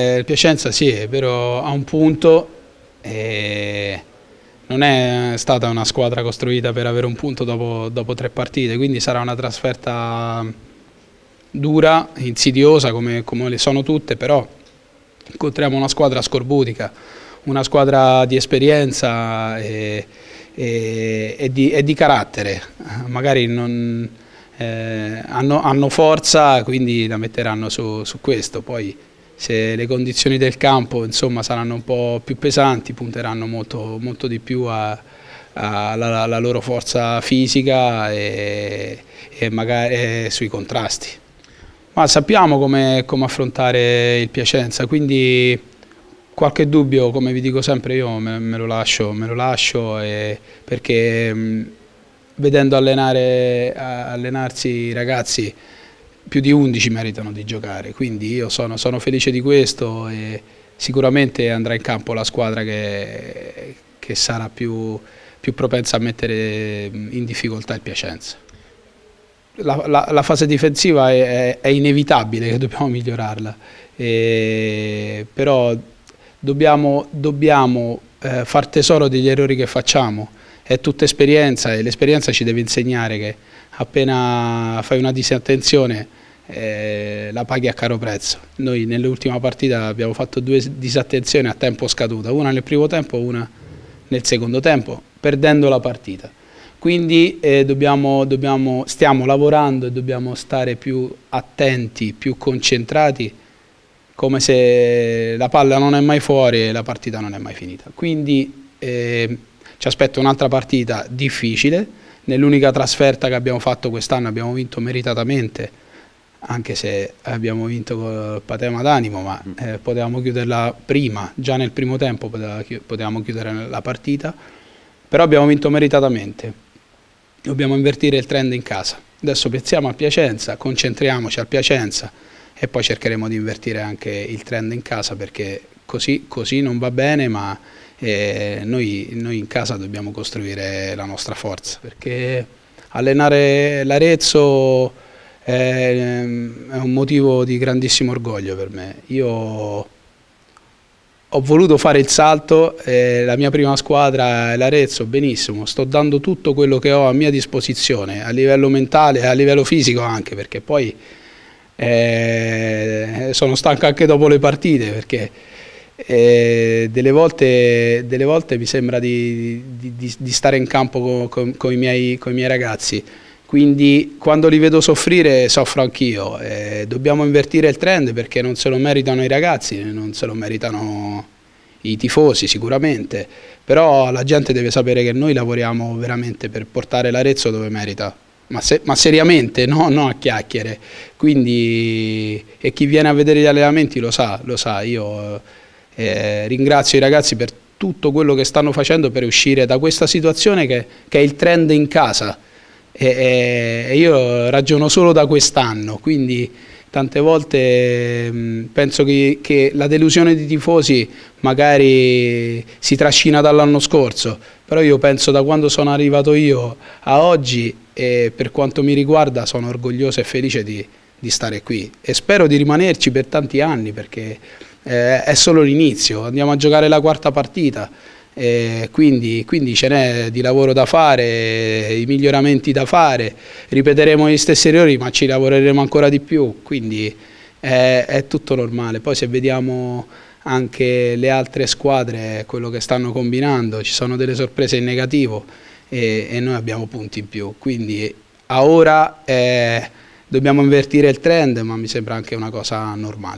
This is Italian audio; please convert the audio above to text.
Eh, Piacenza sì, è vero, a un punto e non è stata una squadra costruita per avere un punto dopo, dopo tre partite, quindi sarà una trasferta dura, insidiosa come, come, le sono tutte, però incontriamo una squadra scorbutica, una squadra di esperienza e, e, e, di, e di, carattere, magari non, eh, hanno, hanno, forza, quindi la metteranno su, su questo. Poi, se le condizioni del campo insomma, saranno un po' più pesanti punteranno molto, molto di più alla loro forza fisica e, e magari e sui contrasti. Ma sappiamo come, come affrontare il Piacenza, quindi qualche dubbio, come vi dico sempre io, me, me lo lascio, me lo lascio perché vedendo allenare, allenarsi i ragazzi più di 11 meritano di giocare, quindi io sono, sono felice di questo e sicuramente andrà in campo la squadra che, che sarà più, più, propensa a mettere in difficoltà il Piacenza. La, la, la fase difensiva è, è, inevitabile che dobbiamo migliorarla, e, però dobbiamo, dobbiamo eh, far tesoro degli errori che facciamo, è tutta esperienza e l'esperienza ci deve insegnare che appena fai una disattenzione eh, la paghi a caro prezzo. Noi nell'ultima partita abbiamo fatto due disattenzioni a tempo scaduto, una nel primo tempo e una nel secondo tempo, perdendo la partita. Quindi eh, dobbiamo, dobbiamo, stiamo lavorando e dobbiamo stare più attenti, più concentrati, come se la palla non è mai fuori e la partita non è mai finita. Quindi eh, ci aspetta un'altra partita difficile, nell'unica trasferta che abbiamo fatto quest'anno abbiamo vinto meritatamente, anche se abbiamo vinto col patema d'animo, ma mm. eh, potevamo chiuderla prima, già nel primo tempo potevamo chiudere la partita, però abbiamo vinto meritatamente. Dobbiamo invertire il trend in casa. Adesso piazziamo a Piacenza, concentriamoci a Piacenza e poi cercheremo di invertire anche il trend in casa perché così, così non va bene, ma eh, noi, noi in casa dobbiamo costruire la nostra forza perché allenare l'Arezzo è, ehm, è un motivo di grandissimo orgoglio per me. Io ho voluto fare il salto, eh, la mia prima squadra è l'Arezzo, benissimo, sto dando tutto quello che ho a mia disposizione, a livello mentale, e a livello fisico anche, perché poi eh, sono stanco anche dopo le partite, perché eh, delle, volte, delle, volte, mi sembra di, di, di stare in campo con, con, con, i miei, con i miei ragazzi quindi quando li vedo soffrire soffro anch'io. Eh, dobbiamo invertire il trend perché non se lo meritano i ragazzi, non se lo meritano i tifosi sicuramente, però la gente deve sapere che noi lavoriamo veramente per portare l'Arezzo dove merita. Ma, se, ma seriamente, no, no, a chiacchiere. Quindi, e chi viene a vedere gli allenamenti lo sa, lo sa. Io eh, ringrazio i ragazzi per tutto quello che stanno facendo per uscire da questa situazione che, che è il trend in casa e, e io ragiono solo da quest'anno, quindi tante volte mh, mm, penso che, che, la delusione dei tifosi magari si trascina dall'anno scorso, però io penso da quando sono arrivato io a oggi e per quanto mi riguarda sono orgoglioso e felice di, di stare qui e spero di rimanerci per tanti anni perché eh, è solo l'inizio, andiamo a giocare la quarta partita eh, quindi, quindi ce n'è di lavoro da fare, i miglioramenti da fare, ripeteremo gli stessi errori ma ci lavoreremo ancora di più, quindi è, è tutto normale. Poi se vediamo anche le altre squadre, quello che stanno combinando, ci sono delle sorprese in negativo e, e noi abbiamo punti in più, quindi a ora eh, dobbiamo invertire il trend ma mi sembra anche una cosa normale.